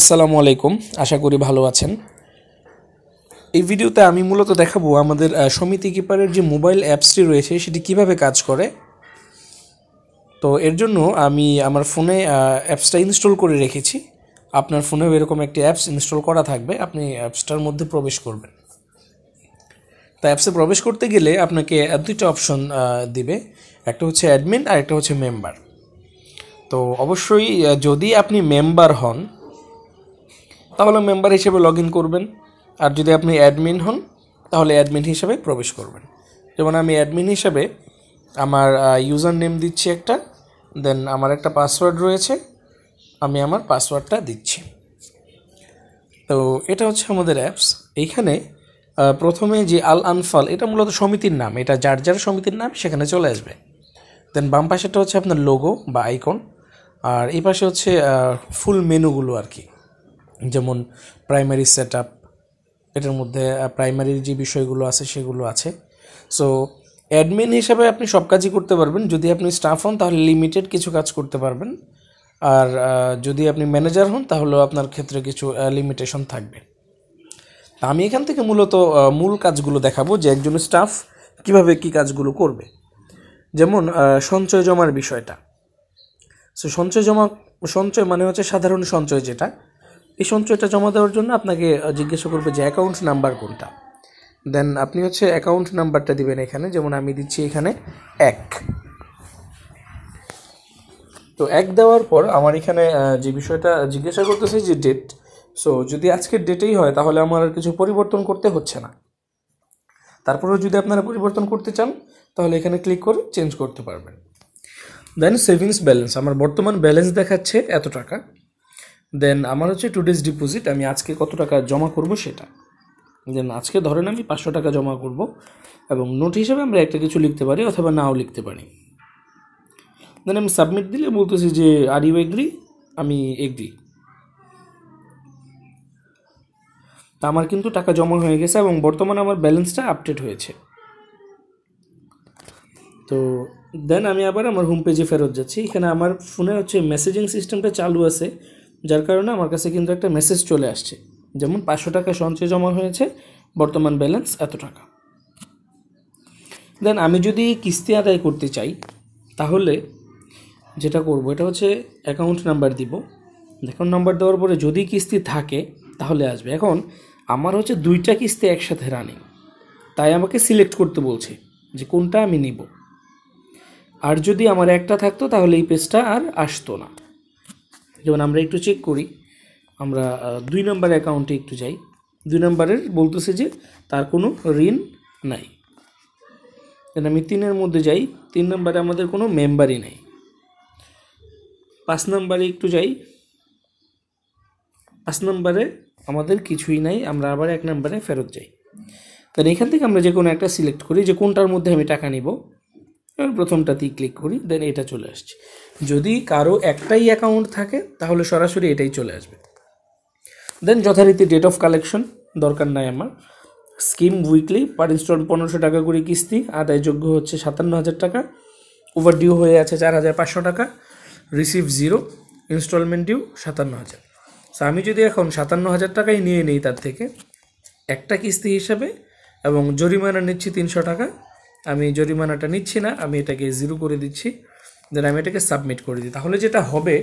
আসসালামু আলাইকুম আশা করি ভালো আছেন এই ভিডিওতে আমি মূলত দেখাবো আমাদের সমিতি কিপারের যে মোবাইল অ্যাপসটি রয়েছে সেটি কিভাবে কাজ করে তো এর জন্য আমি আমার ফোনে অ্যাপসটা ইনস্টল করে রেখেছি আপনার ফোনেও এরকম একটি অ্যাপস ইনস্টল করা থাকবে আপনি অ্যাপসটার মধ্যে প্রবেশ করবেন তা অ্যাপসে প্রবেশ করতে গেলে আপনাকে দুইটা অপশন দিবে একটা হচ্ছে অ্যাডমিন আর একটা হচ্ছে মেম্বার তো অবশ্যই যদি আপনি মেম্বার হন তাহলে মেম্বার হিসেবে লগ ইন করবেন আর যদি আপনি অ্যাডমিন হন তাহলে অ্যাডমিন হিসেবে প্রবেশ করবেন যেমন আমি অ্যাডমিন হিসেবে আমার ইউজার নেম দিচ্ছি একটা দেন আমার একটা পাসওয়ার্ড রয়েছে আমি আমার পাসওয়ার্ডটা দিচ্ছি তো এটা হচ্ছে আমাদের অ্যাপস এইখানে প্রথমে যে আল আনফাল এটা মূলত সমিতির নাম এটা যার যার সমিতির নাম সেখানে চলে আসবে দেন বাম পাশেটা হচ্ছে আপনার লোগো বা আইকন আর এই পাশে হচ্ছে ফুল মেনুগুলো আর কি যেমন প্রাইমারি সেট আপ এটার মধ্যে প্রাইমারির যে বিষয়গুলো আছে সেগুলো আছে সো অ্যাডমিন হিসাবে আপনি সব কাজই করতে পারবেন যদি আপনি স্টাফ হন তাহলে লিমিটেড কিছু কাজ করতে পারবেন আর যদি আপনি ম্যানেজার হন তাহলেও আপনার ক্ষেত্রে কিছু লিমিটেশন থাকবে তা আমি এখান থেকে মূলত মূল কাজগুলো দেখাবো যে একজন স্টাফ কিভাবে কি কাজগুলো করবে যেমন সঞ্চয় জমার বিষয়টা সো সঞ্চয় জমা সঞ্চয় মানে হচ্ছে সাধারণ সঞ্চয় যেটা এই সঞ্চয়টা জমা দেওয়ার জন্য আপনাকে জিজ্ঞাসা করবে যে অ্যাকাউন্ট নাম্বার কোনটা দেন আপনি হচ্ছে অ্যাকাউন্ট নাম্বারটা দিবেন এখানে যেমন আমি দিচ্ছি এখানে এক তো এক দেওয়ার পর আমার এখানে যে বিষয়টা জিজ্ঞাসা করতেছে যে ডেট সো যদি আজকের ডেটেই হয় তাহলে আমার আর কিছু পরিবর্তন করতে হচ্ছে না তারপরেও যদি আপনারা পরিবর্তন করতে চান তাহলে এখানে ক্লিক করে চেঞ্জ করতে পারবেন দেন সেভিংস ব্যালেন্স আমার বর্তমান ব্যালেন্স দেখাচ্ছে এত টাকা দেন আমার হচ্ছে টু ডেজ ডিপোজিট আমি আজকে কত টাকা জমা করব সেটা দেন আজকে ধরেন আমি পাঁচশো টাকা জমা করব এবং নোট হিসেবে আমরা একটা কিছু লিখতে পারি অথবা নাও লিখতে পারি দেন আমি সাবমিট দিলে বলতেছি যে আর ইউ এগ্রি আমি এগ্রি তা আমার কিন্তু টাকা জমা হয়ে গেছে এবং বর্তমানে আমার ব্যালেন্সটা আপডেট হয়েছে তো দেন আমি আবার আমার হোম পেজে ফেরত যাচ্ছি এখানে আমার ফোনে হচ্ছে মেসেজিং সিস্টেমটা চালু আছে যার কারণে আমার কাছে কিন্তু একটা মেসেজ চলে আসছে যেমন পাঁচশো টাকা সঞ্চয় জমা হয়েছে বর্তমান ব্যালেন্স এত টাকা দেন আমি যদি কিস্তি আদায় করতে চাই তাহলে যেটা করব এটা হচ্ছে অ্যাকাউন্ট নাম্বার দিব অ্যাকাউন্ট নাম্বার দেওয়ার পরে যদি কিস্তি থাকে তাহলে আসবে এখন আমার হচ্ছে দুইটা কিস্তি একসাথে রানিং তাই আমাকে সিলেক্ট করতে বলছে যে কোনটা আমি নিব আর যদি আমার একটা থাকতো তাহলে এই পেজটা আর আসতো না যেমন আমরা একটু চেক করি আমরা দুই নম্বর অ্যাকাউন্টে একটু যাই দুই নম্বরের বলতেছে যে তার কোনো ঋণ নাই দেন আমি তিনের মধ্যে যাই তিন নম্বরে আমাদের কোনো মেম্বারই নাই পাঁচ নম্বরে একটু যাই পাঁচ নম্বরে আমাদের কিছুই নাই আমরা আবার এক নম্বরে ফেরত যাই তাহলে এখান থেকে আমরা যে কোনো একটা সিলেক্ট করি যে কোনটার মধ্যে আমি টাকা নিব প্রথমটাতেই ক্লিক করি দেন এটা চলে আসছে যদি কারো একটাই অ্যাকাউন্ট থাকে তাহলে সরাসরি এটাই চলে আসবে দেন যথারীতি ডেট অফ কালেকশন দরকার নাই আমার স্কিম উইকলি পার ইনস্টল পনেরোশো টাকা করে কিস্তি আদায়যোগ্য হচ্ছে সাতান্ন হাজার টাকা ওভার ডিউ হয়ে আছে চার হাজার পাঁচশো টাকা রিসিভ জিরো ইনস্টলমেন্ট ডিউ সাতান্ন হাজার সো আমি যদি এখন সাতান্ন হাজার টাকাই নিয়ে নিই তার থেকে একটা কিস্তি হিসাবে এবং জরিমানা নিচ্ছি তিনশো টাকা আমি জরিমানাটা নিচ্ছি না আমি এটাকে জিরো করে দিচ্ছি দেন আমি এটাকে সাবমিট করে দিই তাহলে যেটা হবে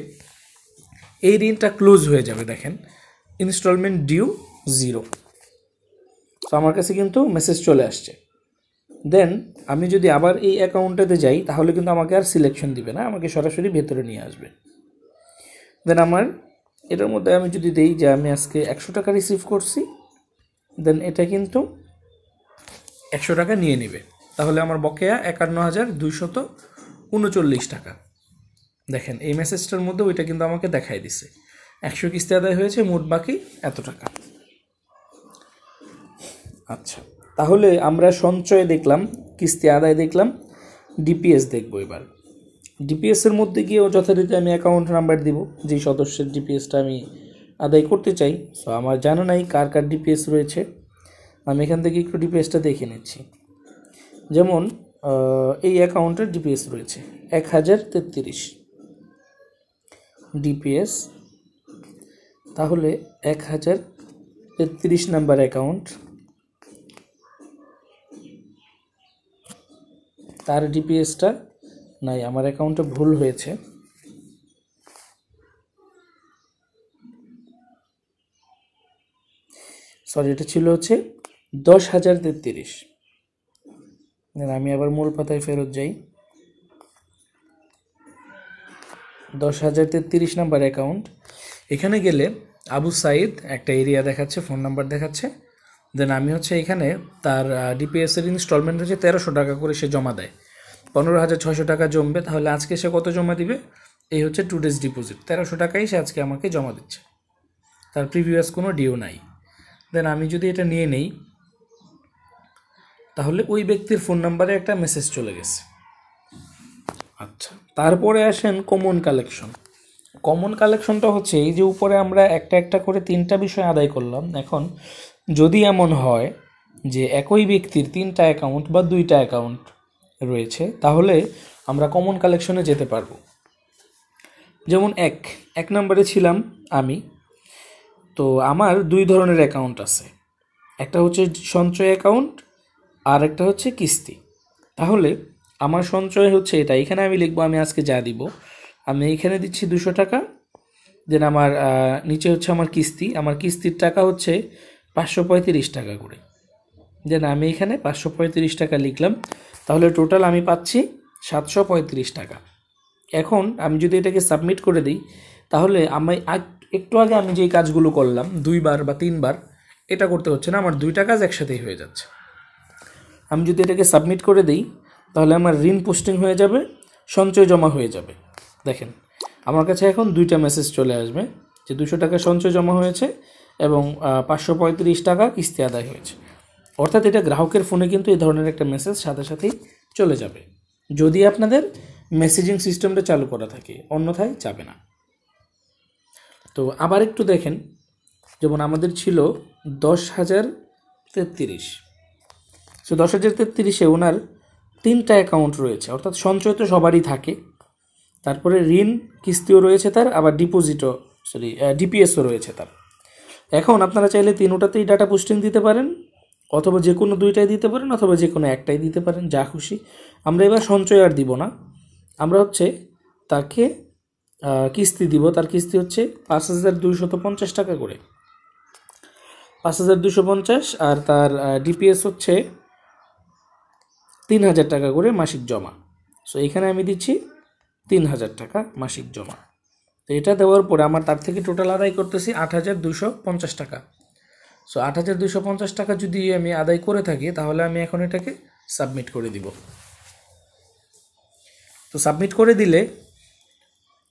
এই ঋণটা ক্লোজ হয়ে যাবে দেখেন ইনস্টলমেন্ট ডিউ জিরো তো আমার কাছে কিন্তু মেসেজ চলে আসছে দেন আমি যদি আবার এই অ্যাকাউন্টটাতে যাই তাহলে কিন্তু আমাকে আর সিলেকশন দিবে না আমাকে সরাসরি ভেতরে নিয়ে আসবে দেন আমার এটার মধ্যে আমি যদি দেই যে আমি আজকে একশো টাকা রিসিভ করছি দেন এটা কিন্তু একশো টাকা নিয়ে নেবে তাহলে আমার বকেয়া একান্ন হাজার দুশত উনচল্লিশ টাকা দেখেন এই মেসেজটার মধ্যে ওইটা কিন্তু আমাকে দেখাই দিছে একশো কিস্তি আদায় হয়েছে মোট বাকি এত টাকা আচ্ছা তাহলে আমরা সঞ্চয় দেখলাম কিস্তি আদায় দেখলাম ডিপিএস দেখবো এবার ডিপিএসের মধ্যে গিয়েও যথারীতি আমি অ্যাকাউন্ট নাম্বার দিব যেই সদস্যের ডিপিএসটা আমি আদায় করতে চাই সো আমার জানা নাই কার কার ডিপিএস রয়েছে আমি এখান থেকে একটু ডিপিএসটা দেখে নিচ্ছি যেমন এই অ্যাকাউন্টের ডিপিএস রয়েছে এক হাজার তেত্রিশ ডিপিএস তাহলে এক হাজার তেত্রিশ নাম্বার অ্যাকাউন্ট তার ডিপিএসটা নাই আমার অ্যাকাউন্টে ভুল হয়েছে সরি এটা ছিল হচ্ছে দশ হাজার তেত্রিশ দেন আমি আবার মূল পাতায় ফেরত যাই দশ হাজার তেত্রিশ নাম্বার অ্যাকাউন্ট এখানে গেলে আবু সাইদ একটা এরিয়া দেখাচ্ছে ফোন নাম্বার দেখাচ্ছে দেন আমি হচ্ছে এখানে তার ডিপিএসের ইনস্টলমেন্ট হচ্ছে তেরোশো টাকা করে সে জমা দেয় পনেরো হাজার ছশো টাকা জমবে তাহলে আজকে সে কত জমা দিবে এই হচ্ছে টু ডেজ ডিপোজিট তেরোশো টাকাই সে আজকে আমাকে জমা দিচ্ছে তার প্রিভিয়াস কোনো ডিও নাই দেন আমি যদি এটা নিয়ে নেই তাহলে ওই ব্যক্তির ফোন নাম্বারে একটা মেসেজ চলে গেছে আচ্ছা তারপরে আসেন কমন কালেকশন কমন কালেকশনটা হচ্ছে এই যে উপরে আমরা একটা একটা করে তিনটা বিষয় আদায় করলাম এখন যদি এমন হয় যে একই ব্যক্তির তিনটা অ্যাকাউন্ট বা দুইটা অ্যাকাউন্ট রয়েছে তাহলে আমরা কমন কালেকশনে যেতে পারবো যেমন এক এক নম্বরে ছিলাম আমি তো আমার দুই ধরনের অ্যাকাউন্ট আছে একটা হচ্ছে সঞ্চয় অ্যাকাউন্ট আর একটা হচ্ছে কিস্তি তাহলে আমার সঞ্চয় হচ্ছে এটা এখানে আমি লিখবো আমি আজকে যা দিব আমি এখানে দিচ্ছি দুশো টাকা দেন আমার নিচে হচ্ছে আমার কিস্তি আমার কিস্তির টাকা হচ্ছে পাঁচশো পঁয়ত্রিশ টাকা করে দেন আমি এখানে পাঁচশো পঁয়ত্রিশ টাকা লিখলাম তাহলে টোটাল আমি পাচ্ছি সাতশো পঁয়ত্রিশ টাকা এখন আমি যদি এটাকে সাবমিট করে দিই তাহলে আমি একটু আগে আমি যেই কাজগুলো করলাম দুইবার বা তিনবার এটা করতে হচ্ছে না আমার দুইটা কাজ একসাথেই হয়ে যাচ্ছে আমি যদি এটাকে সাবমিট করে দিই তাহলে আমার ঋণ পোস্টিং হয়ে যাবে সঞ্চয় জমা হয়ে যাবে দেখেন আমার কাছে এখন দুইটা মেসেজ চলে আসবে যে দুশো টাকা সঞ্চয় জমা হয়েছে এবং পাঁচশো পঁয়ত্রিশ টাকা কিস্তি আদায় হয়েছে অর্থাৎ এটা গ্রাহকের ফোনে কিন্তু এই ধরনের একটা মেসেজ সাথে সাথেই চলে যাবে যদি আপনাদের মেসেজিং সিস্টেমটা চালু করা থাকে অন্যথায় যাবে না তো আবার একটু দেখেন যেমন আমাদের ছিল দশ হাজার তেত্রিশ সো দশ হাজার তেত্রিশে ওনার তিনটা অ্যাকাউন্ট রয়েছে অর্থাৎ সঞ্চয় তো সবারই থাকে তারপরে ঋণ কিস্তিও রয়েছে তার আবার ডিপোজিটও সরি ডিপিএসও রয়েছে তার এখন আপনারা চাইলে তিনোটাতেই ডাটা পোস্টিং দিতে পারেন অথবা যে কোনো দুইটাই দিতে পারেন অথবা যে কোনো একটাই দিতে পারেন যা খুশি আমরা এবার সঞ্চয় আর দিব না আমরা হচ্ছে তাকে কিস্তি দিব তার কিস্তি হচ্ছে পাঁচ হাজার দুইশত পঞ্চাশ টাকা করে পাঁচ হাজার দুশো পঞ্চাশ আর তার ডিপিএস হচ্ছে তিন হাজার টাকা করে মাসিক জমা সো এখানে আমি দিচ্ছি তিন হাজার টাকা মাসিক জমা তো এটা দেওয়ার পরে আমার তার থেকে টোটাল আদায় করতেছি আট হাজার দুশো পঞ্চাশ টাকা সো আট হাজার দুশো পঞ্চাশ টাকা যদি আমি আদায় করে থাকি তাহলে আমি এখন এটাকে সাবমিট করে দিব তো সাবমিট করে দিলে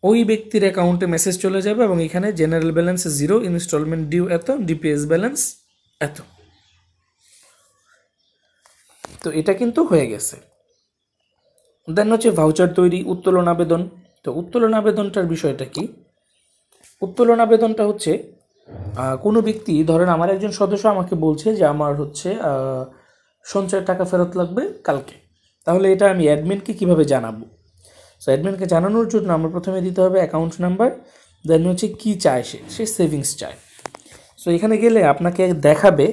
ওই ব্যক্তির অ্যাকাউন্টে মেসেজ চলে যাবে এবং এখানে general balance zero installment due এত ডিপিএস ব্যালেন্স এত তো এটা কিন্তু হয়ে গেছে দেন হচ্ছে ভাউচার তৈরি উত্তোলন আবেদন তো উত্তোলন আবেদনটার বিষয়টা কি উত্তোলন আবেদনটা হচ্ছে কোনো ব্যক্তি ধরেন আমার একজন সদস্য আমাকে বলছে যে আমার হচ্ছে সঞ্চয়ের টাকা ফেরত লাগবে কালকে তাহলে এটা আমি অ্যাডমিনকে কিভাবে জানাবো সো অ্যাডমিনকে জানানোর জন্য আমার প্রথমে দিতে হবে অ্যাকাউন্ট নাম্বার দেন হচ্ছে কী চায় সে সে সেভিংস চায় সো এখানে গেলে আপনাকে দেখাবে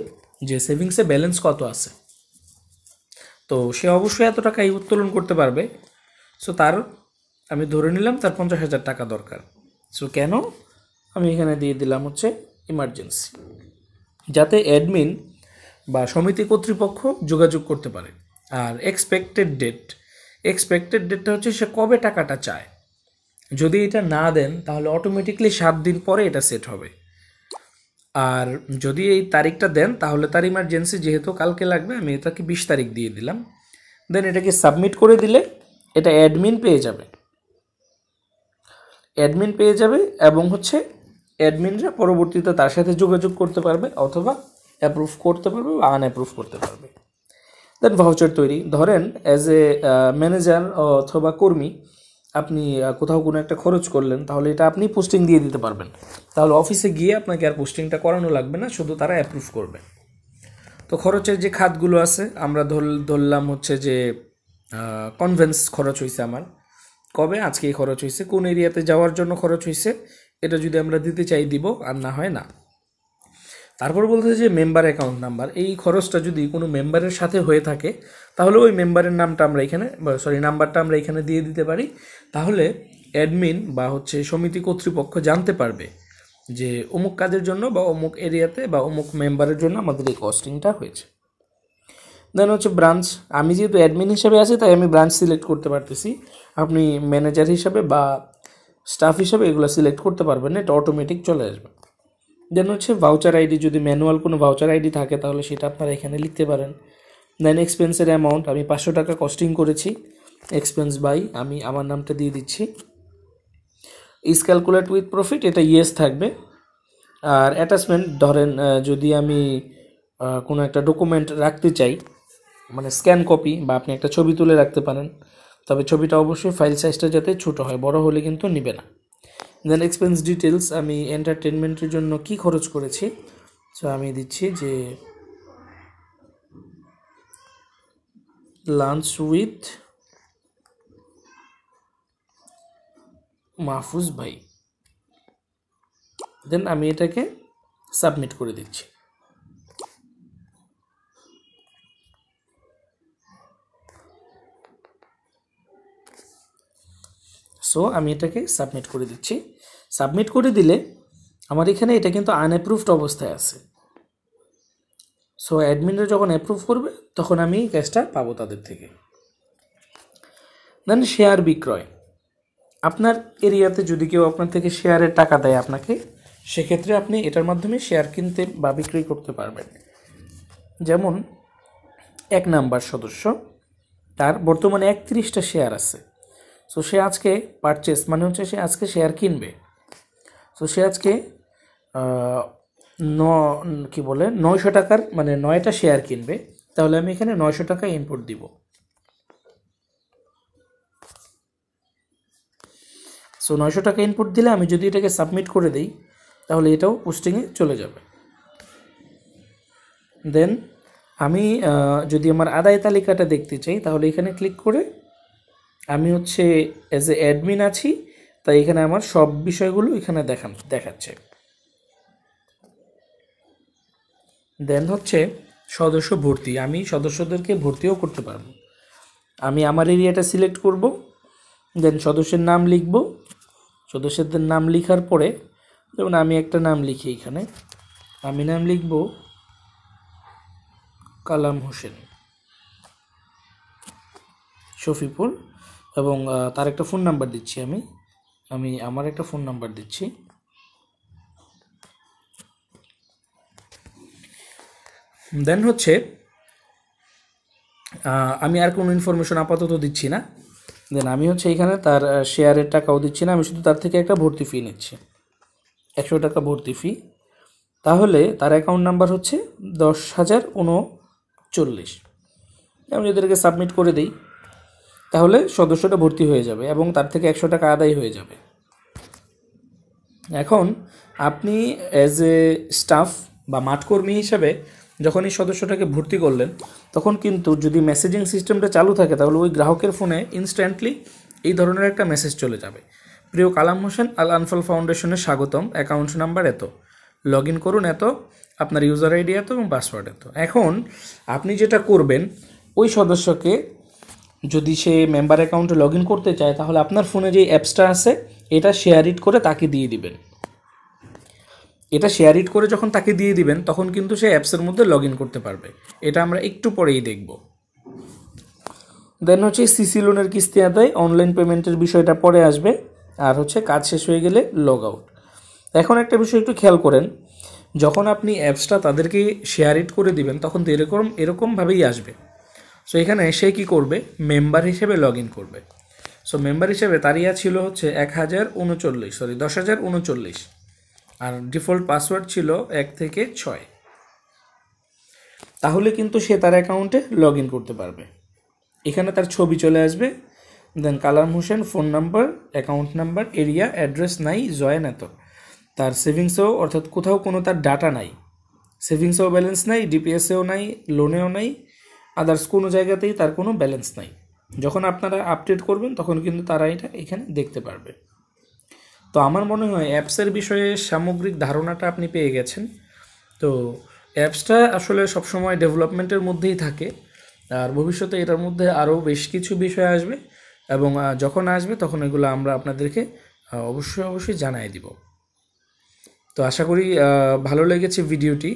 যে সেভিংসে ব্যালেন্স কত আছে তো সে অবশ্যই এত টাকা এই উত্তোলন করতে পারবে সো তার আমি ধরে নিলাম তার পঞ্চাশ হাজার টাকা দরকার সো কেন আমি এখানে দিয়ে দিলাম হচ্ছে ইমার্জেন্সি যাতে অ্যাডমিন বা সমিতি কর্তৃপক্ষ যোগাযোগ করতে পারে আর এক্সপেক্টেড ডেট এক্সপেক্টেড ডেটটা হচ্ছে সে কবে টাকাটা চায় যদি এটা না দেন তাহলে অটোমেটিকলি সাত দিন পরে এটা সেট হবে আর যদি এই তারিখটা দেন তাহলে তার ইমার্জেন্সি যেহেতু কালকে লাগবে আমি এটাকে বিশ তারিখ দিয়ে দিলাম দেন এটাকে সাবমিট করে দিলে এটা অ্যাডমিন পেয়ে যাবে অ্যাডমিন পেয়ে যাবে এবং হচ্ছে অ্যাডমিনরা পরবর্তীতে তার সাথে যোগাযোগ করতে পারবে অথবা অ্যাপ্রুভ করতে পারবে বা আনঅ্যাপ্রুভ করতে পারবে দেন ভাউচার তৈরি ধরেন অ্যাজ এ ম্যানেজার অথবা কর্মী আপনি কোথাও কোনো একটা খরচ করলেন তাহলে এটা আপনি পোস্টিং দিয়ে দিতে পারবেন তাহলে অফিসে গিয়ে আপনাকে আর পোস্টিংটা করানো লাগবে না শুধু তারা অ্যাপ্রুভ করবে তো খরচের যে খাতগুলো আছে আমরা ধর ধরলাম হচ্ছে যে কনভেন্স খরচ হয়েছে আমার কবে আজকে খরচ হয়েছে কোন এরিয়াতে যাওয়ার জন্য খরচ হয়েছে এটা যদি আমরা দিতে চাই দিব আর না হয় না তারপর বলতেছে যে মেম্বার অ্যাকাউন্ট নাম্বার এই খরচটা যদি কোনো মেম্বারের সাথে হয়ে থাকে তাহলে ওই মেম্বারের নামটা আমরা এখানে সরি নাম্বারটা আমরা এখানে দিয়ে দিতে পারি তাহলে অ্যাডমিন বা হচ্ছে সমিতি কর্তৃপক্ষ জানতে পারবে যে অমুক কাজের জন্য বা অমুক এরিয়াতে বা অমুক মেম্বারের জন্য আমাদের এই কস্টিংটা হয়েছে দেন হচ্ছে ব্রাঞ্চ আমি যেহেতু অ্যাডমিন হিসাবে আছি তাই আমি ব্রাঞ্চ সিলেক্ট করতে পারতেছি আপনি ম্যানেজার হিসাবে বা স্টাফ হিসাবে এগুলো সিলেক্ট করতে পারবেন এটা অটোমেটিক চলে আসবে দেন হচ্ছে ভাউচার আইডি যদি ম্যানুয়াল কোনো ভাউচার আইডি থাকে তাহলে সেটা আপনারা এখানে লিখতে পারেন দেন এক্সপেন্সের অ্যামাউন্ট আমি পাঁচশো টাকা কস্টিং করেছি এক্সপেন্স বাই আমি আমার নামটা দিয়ে দিচ্ছি ইস ক্যালকুলেট উইথ প্রফিট এটা ইয়েস থাকবে আর অ্যাটাচমেন্ট ধরেন যদি আমি কোনো একটা ডকুমেন্ট রাখতে চাই মানে স্ক্যান কপি বা আপনি একটা ছবি তুলে রাখতে পারেন তবে ছবিটা অবশ্যই ফাইল সাইজটা যাতে ছোটো হয় বড় হলে কিন্তু নিবে না দেন এক্সপেন্স ডিটেলস আমি এন্টারটেনমেন্টের জন্য কি খরচ করেছি সো আমি দিচ্ছি যে লাঞ্চ উইথ মাহফুজ ভাই দেন আমি এটাকে সাবমিট করে দিচ্ছি সো আমি এটাকে সাবমিট করে দিচ্ছি সাবমিট করে দিলে আমার এখানে এটা কিন্তু আনঅ্যাপ্রুভড অবস্থায় আছে সো অ্যাডমিনরা যখন অ্যাপ্রুভ করবে তখন আমি ক্যাশটা পাবো তাদের থেকে দেন শেয়ার বিক্রয় আপনার এরিয়াতে যদি কেউ আপনার থেকে শেয়ারের টাকা দেয় আপনাকে সেক্ষেত্রে আপনি এটার মাধ্যমে শেয়ার কিনতে বা বিক্রি করতে পারবেন যেমন এক নাম্বার সদস্য তার বর্তমানে একত্রিশটা শেয়ার আছে সো সে আজকে পারচেস মানে হচ্ছে সে আজকে শেয়ার কিনবে তো সে আজকে ন কী বলে নয়শো টাকার মানে নয়টা শেয়ার কিনবে তাহলে আমি এখানে নয়শো টাকা ইনপুট দিব সো নয়শো টাকা ইনপুট দিলে আমি যদি এটাকে সাবমিট করে দিই তাহলে এটাও পোস্টিংয়ে চলে যাবে দেন আমি যদি আমার আদায় তালিকাটা দেখতে চাই তাহলে এখানে ক্লিক করে আমি হচ্ছে অ্যাজ এ অ্যাডমিন আছি তাই এখানে আমার সব বিষয়গুলো এখানে দেখান দেখাচ্ছে দেন হচ্ছে সদস্য ভর্তি আমি সদস্যদেরকে ভর্তিও করতে পারবো আমি আমার এরিয়াটা সিলেক্ট করব দেন সদস্যের নাম লিখব সদস্যদের নাম লিখার পরে যেমন আমি একটা নাম লিখি এখানে আমি নাম লিখব কালাম হোসেন শফিপুর এবং তার একটা ফোন নাম্বার দিচ্ছি আমি আমি আমার একটা ফোন নাম্বার দিচ্ছি দেন হচ্ছে আমি আর কোনো ইনফরমেশন আপাতত দিচ্ছি না দেন আমি হচ্ছে এখানে তার শেয়ারের টাকাও দিচ্ছি না আমি শুধু তার থেকে একটা ভর্তি ফি নিচ্ছি একশো টাকা ভর্তি ফি তাহলে তার অ্যাকাউন্ট নাম্বার হচ্ছে দশ হাজার উনচল্লিশ আমি ওদেরকে সাবমিট করে দিই তাহলে সদস্যটা ভর্তি হয়ে যাবে এবং তার থেকে একশো টাকা আদায় হয়ে যাবে এখন আপনি অ্যাজ এ স্টাফ বা মাঠকর্মী হিসাবে যখন এই সদস্যটাকে ভর্তি করলেন তখন কিন্তু যদি মেসেজিং সিস্টেমটা চালু থাকে তাহলে ওই গ্রাহকের ফোনে ইনস্ট্যান্টলি এই ধরনের একটা মেসেজ চলে যাবে প্রিয় কালাম হোসেন আল আনফল ফাউন্ডেশনের স্বাগতম অ্যাকাউন্ট নাম্বার এত লগ ইন করুন এত আপনার ইউজার আইডি এত এবং পাসওয়ার্ড এত এখন আপনি যেটা করবেন ওই সদস্যকে যদি সে মেম্বার অ্যাকাউন্টে লগ ইন করতে চায় তাহলে আপনার ফোনে যে অ্যাপসটা আছে এটা শেয়ার ইট করে তাকে দিয়ে দিবেন এটা শেয়ার ইট করে যখন তাকে দিয়ে দিবেন তখন কিন্তু সে অ্যাপসের মধ্যে লগ ইন করতে পারবে এটা আমরা একটু পরেই দেখব দেন হচ্ছে সিসি লোনের কিস্তি আদায় অনলাইন পেমেন্টের বিষয়টা পরে আসবে আর হচ্ছে কাজ শেষ হয়ে গেলে লগ আউট এখন একটা বিষয় একটু খেয়াল করেন যখন আপনি অ্যাপসটা তাদেরকে শেয়ার ইট করে দিবেন তখন তো এরকম এরকমভাবেই আসবে সো এখানে সে কি করবে মেম্বার হিসেবে লগ ইন করবে সো মেম্বার হিসেবে তার ইয়া ছিল হচ্ছে এক হাজার উনচল্লিশ সরি দশ হাজার উনচল্লিশ আর ডিফল্ট পাসওয়ার্ড ছিল এক থেকে ছয় তাহলে কিন্তু সে তার অ্যাকাউন্টে লগ ইন করতে পারবে এখানে তার ছবি চলে আসবে then Kalam Hossain phone number account number area address নাই জয়েন এত তার সেভিংসেও অর্থাৎ কোথাও কোনো তার ডাটা নাই সেভিংসেও ব্যালেন্স নাই ডিপিএসেও নাই লোনেও নাই আদার্স কোনো জায়গাতেই তার কোনো ব্যালেন্স নাই যখন আপনারা আপডেট করবেন তখন কিন্তু তারা এটা এখানে দেখতে পারবে তো আমার মনে হয় অ্যাপসের বিষয়ে সামগ্রিক ধারণাটা আপনি পেয়ে গেছেন তো অ্যাপসটা আসলে সবসময় ডেভেলপমেন্টের মধ্যেই থাকে আর ভবিষ্যতে এটার মধ্যে আরও বেশ কিছু বিষয় আসবে এবং যখন আসবে তখন এগুলো আমরা আপনাদেরকে অবশ্যই অবশ্যই জানাই দিব তো আশা করি ভালো লেগেছে ভিডিওটি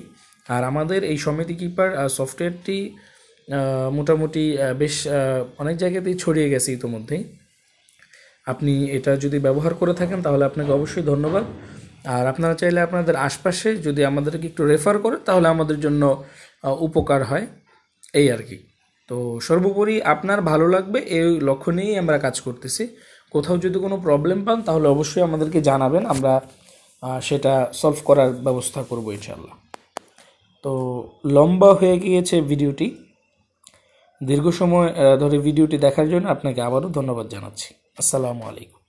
আর আমাদের এই সমিতি কিপার সফটওয়্যারটি মোটামুটি বেশ অনেক জায়গাতেই ছড়িয়ে গেছে ইতোমধ্যেই আপনি এটা যদি ব্যবহার করে থাকেন তাহলে আপনাকে অবশ্যই ধন্যবাদ আর আপনারা চাইলে আপনাদের আশপাশে যদি আমাদেরকে একটু রেফার করে তাহলে আমাদের জন্য উপকার হয় এই আর কি তো সর্বোপরি আপনার ভালো লাগবে এই লক্ষ্য নিয়েই আমরা কাজ করতেছি কোথাও যদি কোনো প্রবলেম পান তাহলে অবশ্যই আমাদেরকে জানাবেন আমরা সেটা সলভ করার ব্যবস্থা করবো ইনশাল্লাহ তো লম্বা হয়ে গিয়েছে ভিডিওটি দীর্ঘ সময় ধরে ভিডিওটি দেখার জন্য আপনাকে আবারও ধন্যবাদ জানাচ্ছি আসসালামু আলাইকুম